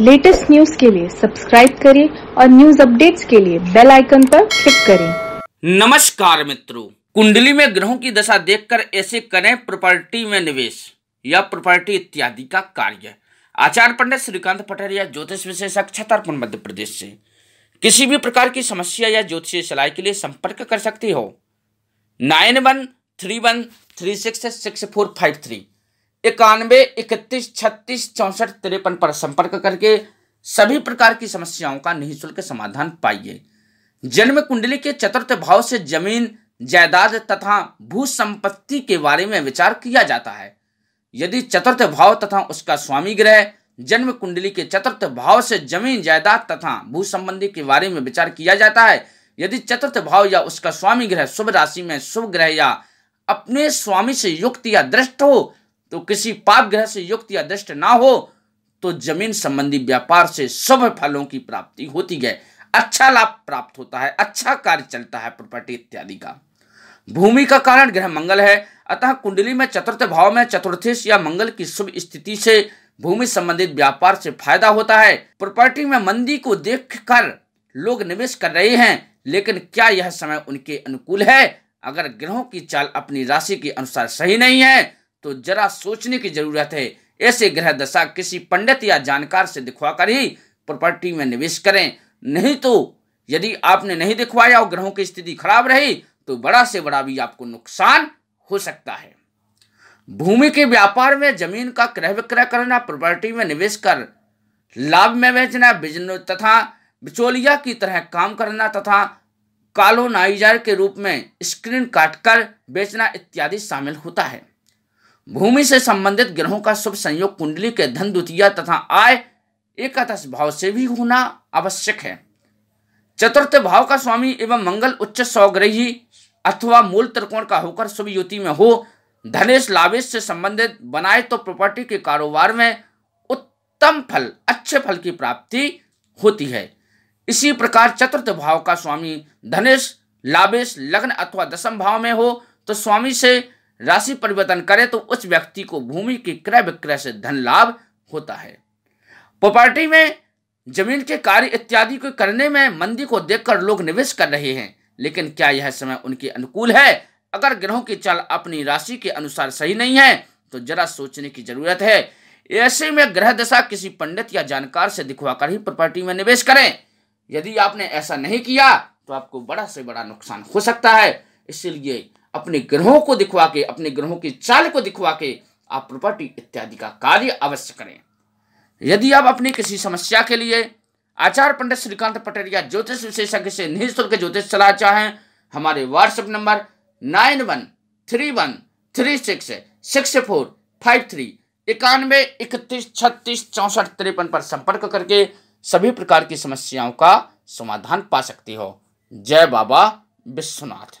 latest news के लिए subscribe करें और न्यूज अपडेट्स के लिए बेल आइकन पर क्लिक करें नमस्कार मित्रों कुंडली में ग्रहों की दशा देखकर ऐसे करें प्रॉपर्टी में निवेश या प्रॉपर्टी इत्यादि का कार्य आचार्य पंडित श्रीकांत पटेरिया ज्योतिष विशेषक छतरपुर मध्य प्रदेश से किसी भी प्रकार की समस्या या ज्योतिषीय सलाह के लिए संपर्क कर सकते हो nine one three one three six six four five three इक्यानवे इकतीस छत्तीस चौंसठ तिरपन पर संपर्क करके सभी प्रकार की समस्याओं का निःशुल्क समाधान पाइए जन्म कुंडली के चतुर्थ भाव से जमीन जायदाद तथा भू संपत्ति के बारे में विचार किया जाता है यदि चतुर्थ भाव तथा उसका स्वामी ग्रह जन्म कुंडली के चतुर्थ भाव से जमीन जायदाद तथा भू संबंधी के बारे में विचार किया जाता है यदि चतुर्थ भाव या उसका स्वामी ग्रह शुभ राशि में शुभ ग्रह या अपने स्वामी से युक्त या दृष्ट हो तो किसी पाप ग्रह से युक्त या दृष्ट ना हो तो जमीन संबंधी व्यापार से शुभ फलों की प्राप्ति होती है अच्छा लाभ प्राप्त होता है अच्छा कार्य चलता है प्रॉपर्टी इत्यादि का भूमि का कारण ग्रह मंगल है अतः कुंडली में चतुर्थ भाव में चतुर्थेश या मंगल की शुभ स्थिति से भूमि संबंधित व्यापार से फायदा होता है प्रॉपर्टी में मंदी को देखकर लोग निवेश कर रहे हैं लेकिन क्या यह समय उनके अनुकूल है अगर ग्रहों की चाल अपनी राशि के अनुसार सही नहीं है तो जरा सोचने की जरूरत है ऐसे ग्रह दशा किसी पंडित या जानकार से दिखवाकर ही प्रॉपर्टी में निवेश करें नहीं तो यदि आपने नहीं दिखवाया और ग्रहों की स्थिति खराब रही तो बड़ा से बड़ा भी आपको नुकसान हो सकता है भूमि के व्यापार में जमीन का क्रय विक्रय करना प्रॉपर्टी में निवेश कर लाभ में बेचना बिजनेस तथा बिचौलिया की तरह काम करना तथा कालोनाइजर के रूप में स्क्रीन काटकर बेचना इत्यादि शामिल होता है भूमि से संबंधित ग्रहों का शुभ संयोग कुंडली के धन द्वितीय तथा आय एकादश भाव से भी होना आवश्यक है चतुर्थ भाव का स्वामी एवं मंगल उच्च सौग्रही अथवा मूल त्रिकोण का होकर शुभ युति में हो धनेश लावेश से संबंधित बनाए तो प्रॉपर्टी के कारोबार में उत्तम फल अच्छे फल की प्राप्ति होती है इसी प्रकार चतुर्थ भाव का स्वामी धनेश लाभेश लग्न अथवा दशम भाव में हो तो स्वामी से राशि परिवर्तन करे तो उस व्यक्ति को भूमि के क्रय विक्रय से धन लाभ होता है प्रॉपर्टी में जमीन के कार्य इत्यादि को करने में मंदी को देखकर लोग निवेश कर रहे हैं लेकिन क्या यह समय उनके अनुकूल है अगर ग्रहों की चाल अपनी राशि के अनुसार सही नहीं है तो जरा सोचने की जरूरत है ऐसे में ग्रह दशा किसी पंडित या जानकार से दिखवाकर ही प्रॉपर्टी में निवेश करें यदि आपने ऐसा नहीं किया तो आपको बड़ा से बड़ा नुकसान हो सकता है इसलिए अपने ग्रहों को दिखवा के अपने ग्रहों की चाल को दिखवा के आप प्रॉपर्टी इत्यादि का कार्य अवश्य करें यदि आप अपनी किसी समस्या के लिए आचार्य पंडित श्रीकांत पटेरिया ज्योतिष विशेषज्ञ से निःशुल्क ज्योतिष सलाह चाहें हमारे WhatsApp number nine one three one three six six four five three इक्यानवे इकतीस छत्तीस चौंसठ तिरपन पर संपर्क करके सभी प्रकार की समस्याओं का समाधान पा सकती हो जय बाबा विश्वनाथ